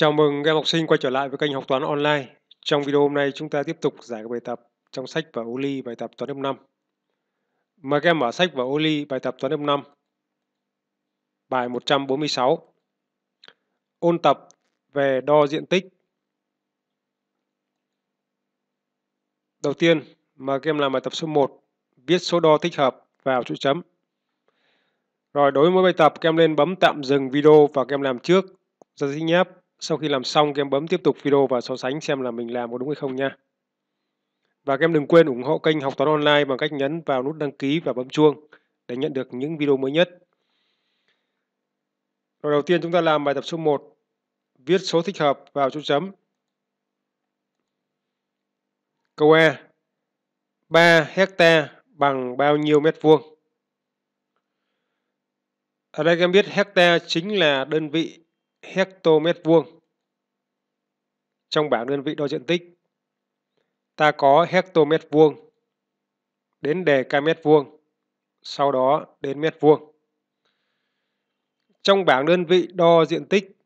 Chào mừng các em học sinh quay trở lại với kênh học toán online. Trong video hôm nay chúng ta tiếp tục giải các bài tập trong sách và ô ly bài tập toán lớp 5. Mời các em mở sách và ô ly bài tập toán lớp 5. Bài 146. Ôn tập về đo diện tích. Đầu tiên, mời các em làm bài tập số 1, viết số đo thích hợp vào chỗ chấm. Rồi đối với mỗi bài tập, các em lên bấm tạm dừng video và các em làm trước. Rất thích nháp sau khi làm xong các em bấm tiếp tục video và so sánh xem là mình làm có đúng hay không nha. Và các em đừng quên ủng hộ kênh Học Toán Online bằng cách nhấn vào nút đăng ký và bấm chuông để nhận được những video mới nhất. Rồi đầu tiên chúng ta làm bài tập số 1, viết số thích hợp vào chỗ chấm. Câu E, 3 hecta bằng bao nhiêu mét vuông? Ở đây các em biết hecta chính là đơn vị hectomet vuông trong bảng đơn vị đo diện tích. Ta có hectomet vuông đến đề ca mét vuông, sau đó đến mét vuông. Trong bảng đơn vị đo diện tích,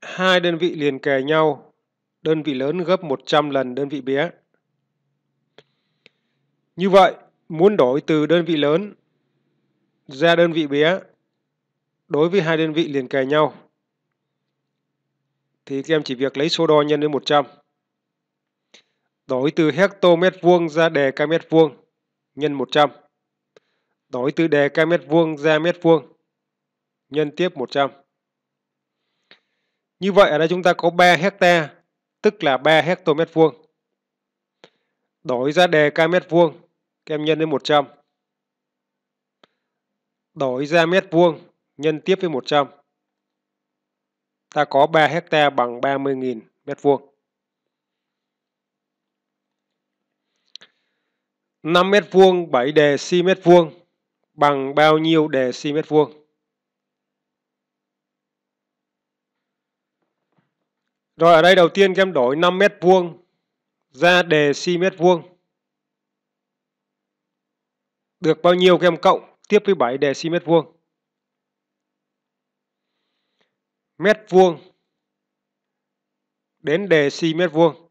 hai đơn vị liền kề nhau, đơn vị lớn gấp 100 lần đơn vị bé. Như vậy, muốn đổi từ đơn vị lớn ra đơn vị bé đối với hai đơn vị liền kề nhau thì các em chỉ việc lấy số đo nhân với 100. Đổi từ hectomet vuông ra đề ca mét vuông nhân 100. Đổi từ đề ca mét vuông ra mét vuông nhân tiếp 100. Như vậy ở đây chúng ta có 3 hecta tức là 3 hectomet vuông. Đổi ra đề ca mét vuông, các em nhân với 100. Đổi ra mét vuông nhân tiếp với 100 ta có 3 hecta bằng 30.000 mét vuông. Năm mét vuông bảy đề si mét vuông bằng bao nhiêu đề si mét vuông? Rồi ở đây đầu tiên các em đổi 5 mét vuông ra đề si mét vuông. Được bao nhiêu các em cộng tiếp với 7 đề si mét vuông? mét vuông đến đề deci mét vuông.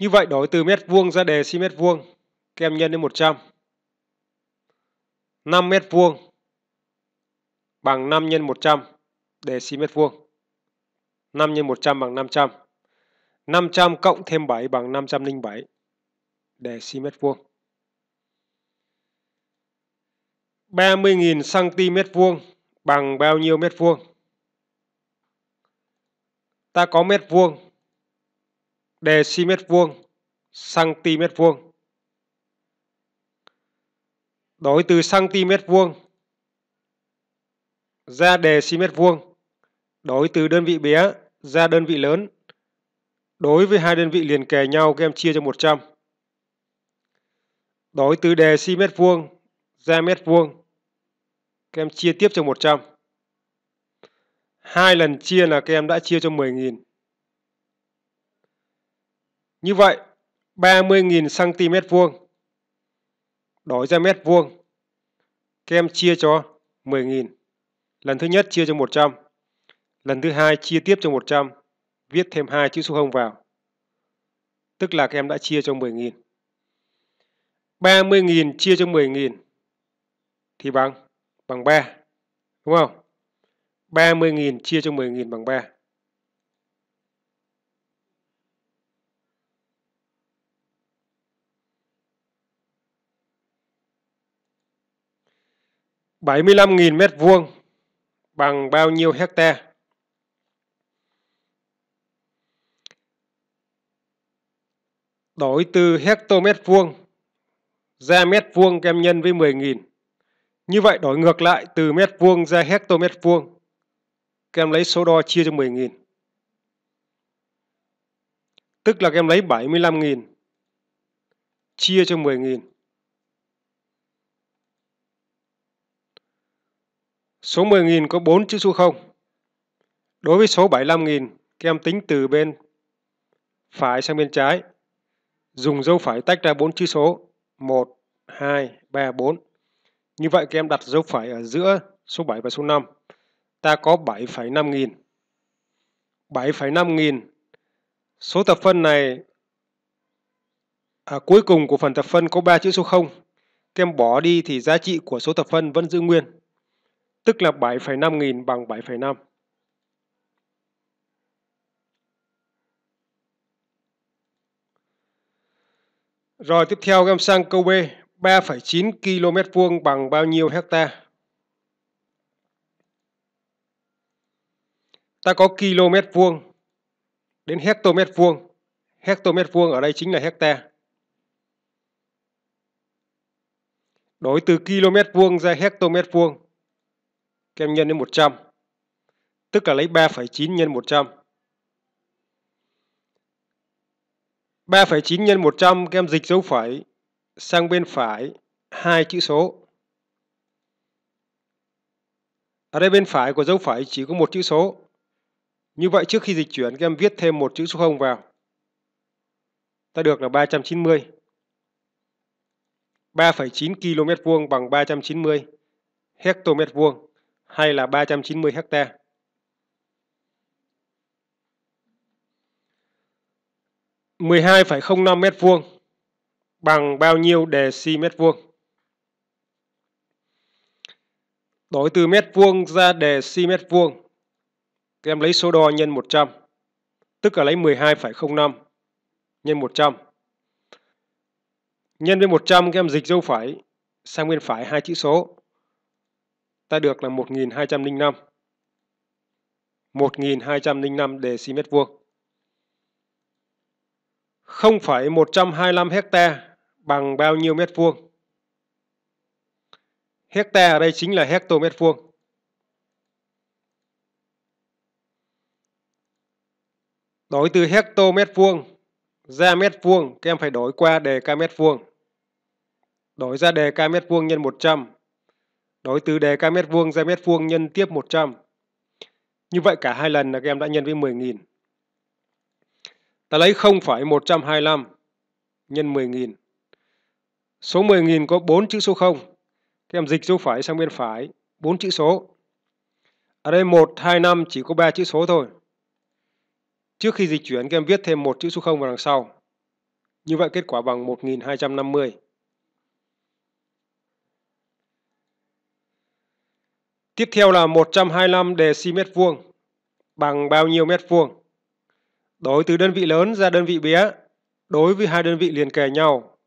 Như vậy đổi từ mét vuông ra đề deci mét vuông, các em nhân đến 100. 5 mét vuông bằng 5 nhân 100 deci mét vuông. 5 nhân 100 bằng 500. 500 cộng thêm 7 bằng 507 deci mét vuông. 30.000 cm vuông bằng bao nhiêu mét vuông? Ta có mét vuông, đề si mét vuông, cm vuông. Đổi từ cm vuông ra đề si mét vuông. Đổi từ đơn vị bé ra đơn vị lớn. Đối với hai đơn vị liền kề nhau các em chia cho 100. Đổi từ đề si mét vuông ra mét vuông. Các em chia tiếp cho 100. Hai lần chia là các em đã chia cho 10.000. Như vậy, 30.000 cm vuông. Đổi ra mét vuông. Các em chia cho 10.000. Lần thứ nhất chia cho 100. Lần thứ hai chia tiếp cho 100. Viết thêm hai chữ số không vào. Tức là các em đã chia cho 10.000. 30.000 chia cho 10.000 thì bằng bằng 3. Đúng không? 30.000 chia cho 10.000 bằng 3. bảy mươi lăm nghìn mét vuông bằng bao nhiêu hecta Đổi từ hecto mét vuông ra mét vuông kem nhân với mười nghìn như vậy đổi ngược lại từ mét vuông ra hectomet vuông. Các em lấy số đo chia cho 10.000. Tức là các em lấy 75.000 chia cho 10.000. Số 10.000 có 4 chữ số 0. Đối với số 75.000, các em tính từ bên phải sang bên trái. Dùng dấu phải tách ra 4 chữ số. 1, 2, 3, 4. Như vậy các em đặt dấu phẩy ở giữa số 7 và số 5. Ta có 7,5 nghìn. 7,5 nghìn. Số thập phân này à, cuối cùng của phần thập phân có 3 chữ số 0. Các em bỏ đi thì giá trị của số thập phân vẫn giữ nguyên. Tức là 7,5 nghìn bằng 7,5. Rồi tiếp theo các em sang câu B. 3,9 km vuông bằng bao nhiêu hecta? Ta có km vuông đến hectomet vuông. Hectomet vuông ở đây chính là hecta. Đổi từ km vuông ra hectomet vuông. kem nhân đến 100. Tức là lấy 3,9 nhân 100. 3,9 nhân 100 các em dịch dấu phẩy sang bên phải hai chữ số. Ở đây bên phải của dấu phẩy chỉ có một chữ số. Như vậy trước khi dịch chuyển các em viết thêm một chữ số 0 vào. Ta được là 390. 3,9 km vuông bằng 390 hectomet vuông hay là 390 hecta. mười hai phẩy không năm mét vuông bằng bao nhiêu deci mét vuông. Đổi từ mét vuông ra deci mét vuông. Các em lấy số đo nhân 100, tức là lấy 12,05 nhân 100. Nhân với 100 các em dịch dấu phải sang bên phải hai chữ số. Ta được là 1205. 1205 deci mét vuông. 0,125 hecta bằng bao nhiêu mét vuông. Hecta ở đây chính là hecto mét vuông. Đổi từ hecto mét vuông ra mét vuông, các em phải đổi qua đề ca mét vuông. Đổi ra đề ca mét vuông nhân 100. Đổi từ đề ca mét vuông ra mét vuông nhân tiếp 100. Như vậy cả hai lần là các em đã nhân với 10.000. Ta lấy 0,125 nhân 10.000 Số 10.000 có 4 chữ số 0. Các em dịch dấu phải sang bên phải, 4 chữ số. Ở đây 1, 2, 5 chỉ có 3 chữ số thôi. Trước khi dịch chuyển, các em viết thêm một chữ số 0 vào đằng sau. Như vậy kết quả bằng 1250. Tiếp theo là 125 deci mét vuông bằng bao nhiêu mét vuông? Đổi từ đơn vị lớn ra đơn vị bé đối với hai đơn vị liền kề nhau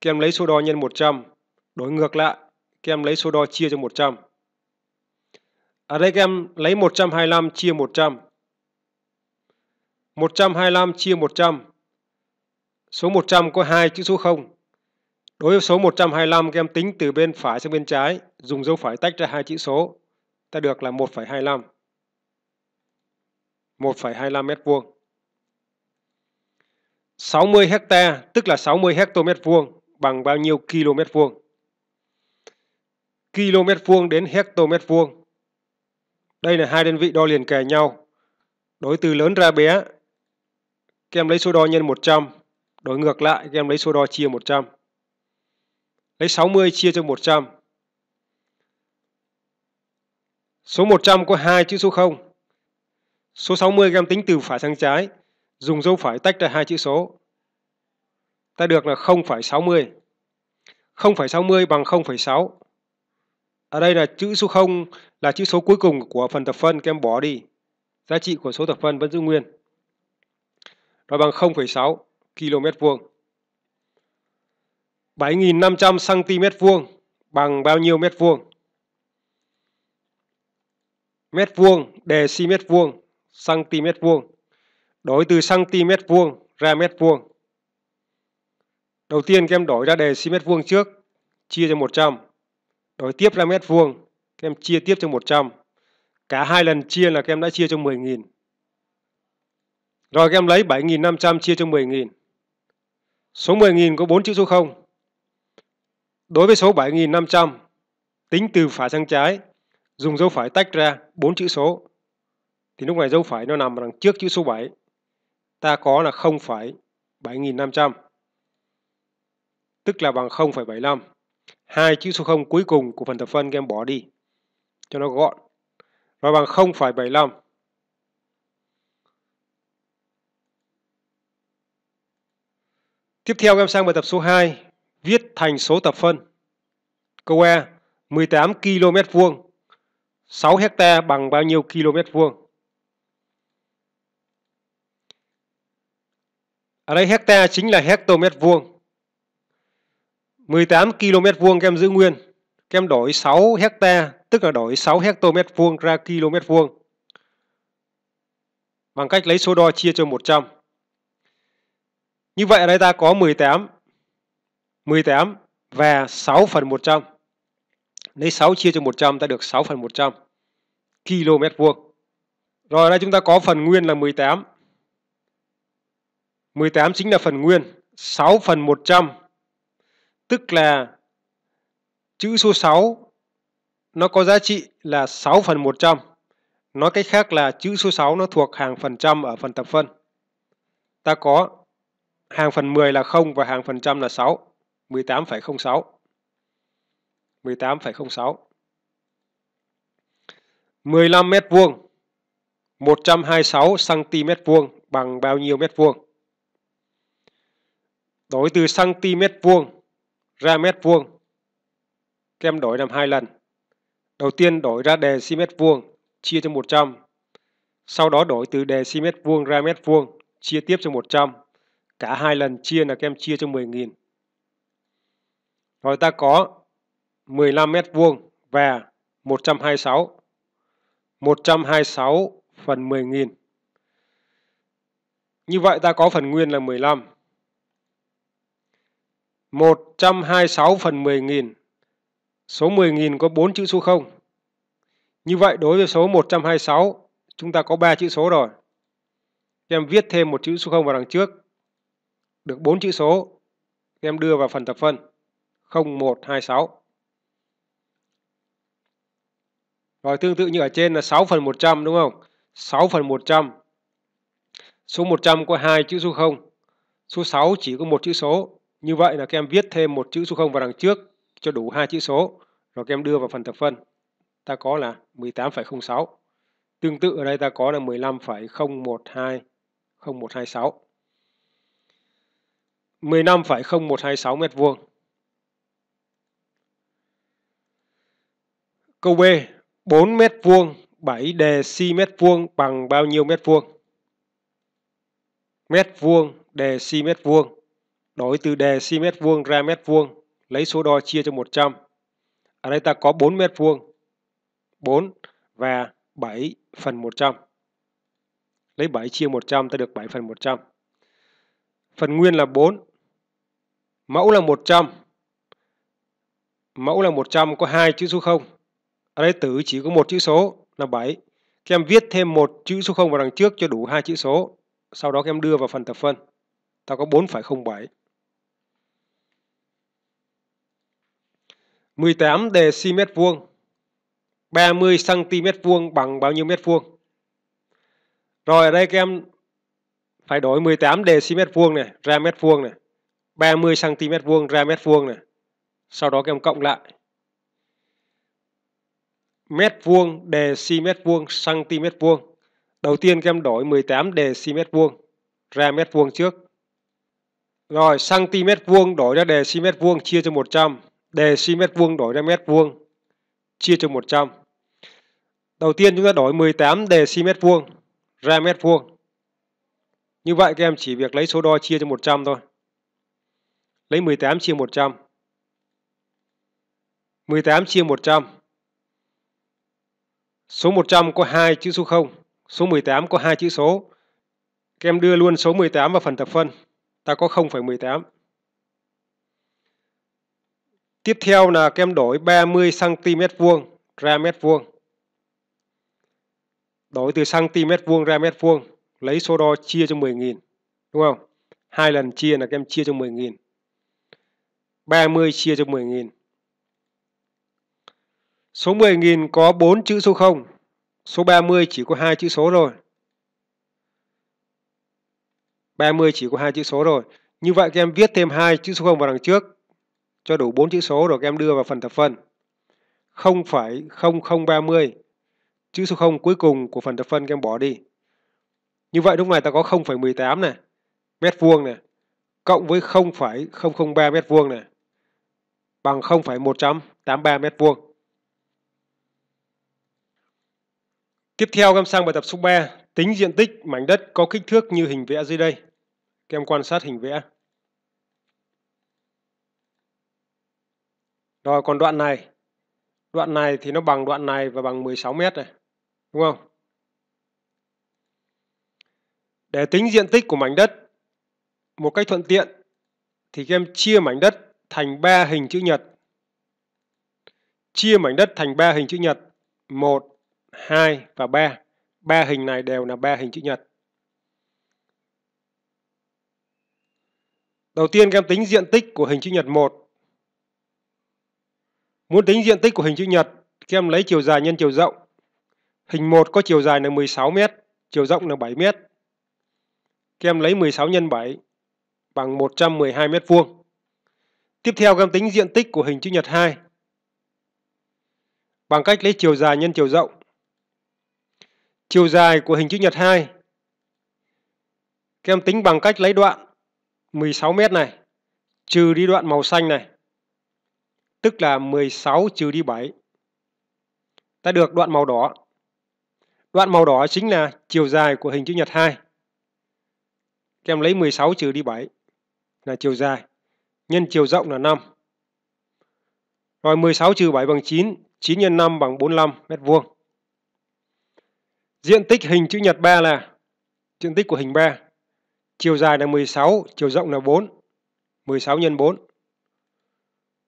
kem lấy số đo nhân 100. đối ngược lại, kem lấy số đo chia cho 100. Ở à đây các em lấy 125 chia 100. 125 chia 100. Số 100 có hai chữ số 0. Đối với số 125 các em tính từ bên phải sang bên trái, dùng dấu phải tách ra hai chữ số. Ta được là 1,25. 1,25 mét vuông. 60 hecta tức là 60 hecto mét vuông bằng bao nhiêu km vuông. Km vuông đến hectomet vuông. Đây là hai đơn vị đo liền kề nhau. Đối từ lớn ra bé, các em lấy số đo nhân 100. Đối ngược lại, các em lấy số đo chia 100. Lấy 60 chia cho 100. Số 100 có hai chữ số 0. Số 60 các em tính từ phải sang trái, dùng dấu phải tách ra hai chữ số ta được là 0,60. 0,60 bằng 0,6. Ở đây là chữ số 0 là chữ số cuối cùng của phần thập phân các em bỏ đi. Giá trị của số thập phân vẫn giữ nguyên. nó bằng 0,6 km vuông. 7.500 cm vuông bằng bao nhiêu mét vuông? Mét vuông, đề si mét vuông, cm vuông. Đổi từ cm vuông ra mét vuông. Đầu tiên các em đổi ra đề mét vuông trước, chia cho 100. Đổi tiếp ra mét vuông, các em chia tiếp cho 100. Cả hai lần chia là các em đã chia cho 10.000. Rồi các em lấy 7.500 chia cho 10.000. Số 10.000 có 4 chữ số 0. Đối với số 7.500, tính từ phải sang trái, dùng dấu phải tách ra 4 chữ số. Thì lúc này dấu phải nó nằm đằng trước chữ số 7. Ta có là 0,7500 tức là bằng 0,75. Hai chữ số 0 cuối cùng của phần thập phân các em bỏ đi cho nó gọn. Và bằng 0,75. Tiếp theo các em sang bài tập số 2, viết thành số thập phân. Câu E, 18 km vuông, 6 hecta bằng bao nhiêu km vuông? Ở đây hecta chính là hectomet vuông. 18 km vuông kem giữ nguyên. kem đổi 6 hecta, tức là đổi 6 hectomet vuông ra km vuông. Bằng cách lấy số đo chia cho 100. Như vậy ở đây ta có 18. 18 và 6 phần 100. Lấy 6 chia cho 100 ta được 6 phần 100 km vuông. Rồi ở đây chúng ta có phần nguyên là 18. 18 chính là phần nguyên. 6 phần 100 Tức là chữ số 6 nó có giá trị là 6 phần 100. Nói cách khác là chữ số 6 nó thuộc hàng phần trăm ở phần tập phân. Ta có hàng phần 10 là 0 và hàng phần trăm là 6. 18,06. 18,06. 15 mét vuông 126 cm vuông bằng bao nhiêu mét vuông? Đổi từ cm vuông ra mét vuông. Các em đổi làm hai lần. Đầu tiên đổi ra đề si mét vuông, chia cho 100. Sau đó đổi từ đề si mét vuông ra mét vuông, chia tiếp cho 100. Cả hai lần chia là các em chia cho 10.000. Rồi ta có 15 mét vuông và 126. 126 phần 10.000. Như vậy ta có phần nguyên là 15. 126 phần 10.000. Số 10.000 có 4 chữ số 0. Như vậy đối với số 126, chúng ta có 3 chữ số rồi. em viết thêm một chữ số 0 vào đằng trước. Được 4 chữ số, em đưa vào phần tập phân 0126. Rồi tương tự như ở trên là 6 phần 100 đúng không? 6 phần 100. Số 100 có 2 chữ số 0. Số 6 chỉ có một chữ số như vậy là các em viết thêm một chữ số 0 vào đằng trước cho đủ hai chữ số, rồi các em đưa vào phần thập phân. Ta có là 18,06. Tương tự ở đây ta có là 15,012026. 15,0126 mét vuông. Câu B, 4 mét vuông, 7 deci mét vuông bằng bao nhiêu mét vuông? Mét vuông, deci mét vuông Đổi từ đề si mét vuông ra mét vuông, lấy số đo chia cho 100. Ở đây ta có 4 mét vuông, 4 và 7 phần 100. Lấy 7 chia 100 ta được 7 phần 100. Phần nguyên là 4. Mẫu là 100. Mẫu là 100 có hai chữ số 0. Ở đây tử chỉ có một chữ số là 7. Các em viết thêm một chữ số 0 vào đằng trước cho đủ hai chữ số. Sau đó các em đưa vào phần thập phân. Ta có 4,07. 18 dm vuông 30 cm vuông bằng bao nhiêu mét vuông? Rồi ở đây các em phải đổi 18 dm vuông này ra mét vuông này, 30 cm vuông ra mét vuông này. Sau đó các em cộng lại. Mét vuông dm vuông cm vuông. Đầu tiên các em đổi 18 dm vuông ra mét vuông trước. Rồi cm vuông đổi ra dm vuông chia cho 100 deci mét vuông đổi ra mét vuông chia cho 100. Đầu tiên chúng ta đổi 18 deci mét vuông ra mét vuông. Như vậy các em chỉ việc lấy số đo chia cho 100 thôi. Lấy 18 chia 100. 18 chia 100. Số 100 có hai chữ số 0, số 18 có hai chữ số. Các em đưa luôn số 18 vào phần thập phân. Ta có 0,18. Tiếp theo là các em đổi 30 cm vuông ra mét vuông. Đổi từ cm vuông ra mét vuông, lấy số đo chia cho 10.000, đúng không? Hai lần chia là các em chia cho 10.000. 30 chia cho 10.000. Số 10.000 có 4 chữ số 0, số 30 chỉ có hai chữ số rồi. 30 chỉ có hai chữ số rồi. Như vậy các em viết thêm hai chữ số 0 vào đằng trước cho đủ 4 chữ số rồi các em đưa vào phần thập phân. 0,0030 chữ số 0 cuối cùng của phần thập phân các em bỏ đi. Như vậy lúc này ta có 0,18 này, mét vuông này, cộng với 0,003 mét vuông này, bằng 0,183 mét vuông. Tiếp theo các em sang bài tập số 3, tính diện tích mảnh đất có kích thước như hình vẽ dưới đây. Các em quan sát hình vẽ. Rồi còn đoạn này, đoạn này thì nó bằng đoạn này và bằng 16 mét này, đúng không? Để tính diện tích của mảnh đất một cách thuận tiện thì các em chia mảnh đất thành 3 hình chữ nhật. Chia mảnh đất thành 3 hình chữ nhật 1, 2 và 3. Ba hình này đều là ba hình chữ nhật. Đầu tiên các em tính diện tích của hình chữ nhật 1 Muốn tính diện tích của hình chữ nhật, các em lấy chiều dài nhân chiều rộng. Hình 1 có chiều dài là 16 m, chiều rộng là 7 m. Các em lấy 16 x 7 bằng 112 m vuông. Tiếp theo các em tính diện tích của hình chữ nhật 2 bằng cách lấy chiều dài nhân chiều rộng. Chiều dài của hình chữ nhật 2 các em tính bằng cách lấy đoạn 16m này trừ đi đoạn màu xanh này tức là 16 trừ đi 7. Ta được đoạn màu đỏ. Đoạn màu đỏ chính là chiều dài của hình chữ nhật 2. Các em lấy 16 trừ đi 7 là chiều dài, nhân chiều rộng là 5. Rồi 16 trừ 7 bằng 9, 9 x 5 bằng 45 mét vuông. Diện tích hình chữ nhật 3 là diện tích của hình 3. Chiều dài là 16, chiều rộng là 4. 16 x 4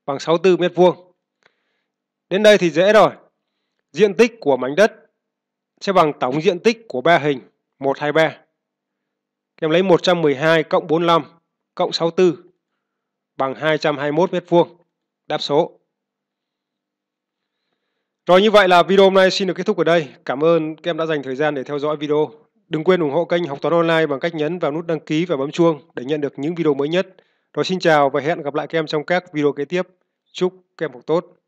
bằng 64 mét vuông. Đến đây thì dễ rồi. Diện tích của mảnh đất sẽ bằng tổng diện tích của ba hình 123. Các em lấy 112 cộng 45 cộng 64 bằng 221 mét vuông. Đáp số. Rồi như vậy là video hôm nay xin được kết thúc ở đây. Cảm ơn các em đã dành thời gian để theo dõi video. Đừng quên ủng hộ kênh Học Toán Online bằng cách nhấn vào nút đăng ký và bấm chuông để nhận được những video mới nhất. Đó xin chào và hẹn gặp lại các em trong các video kế tiếp. Chúc các em học tốt.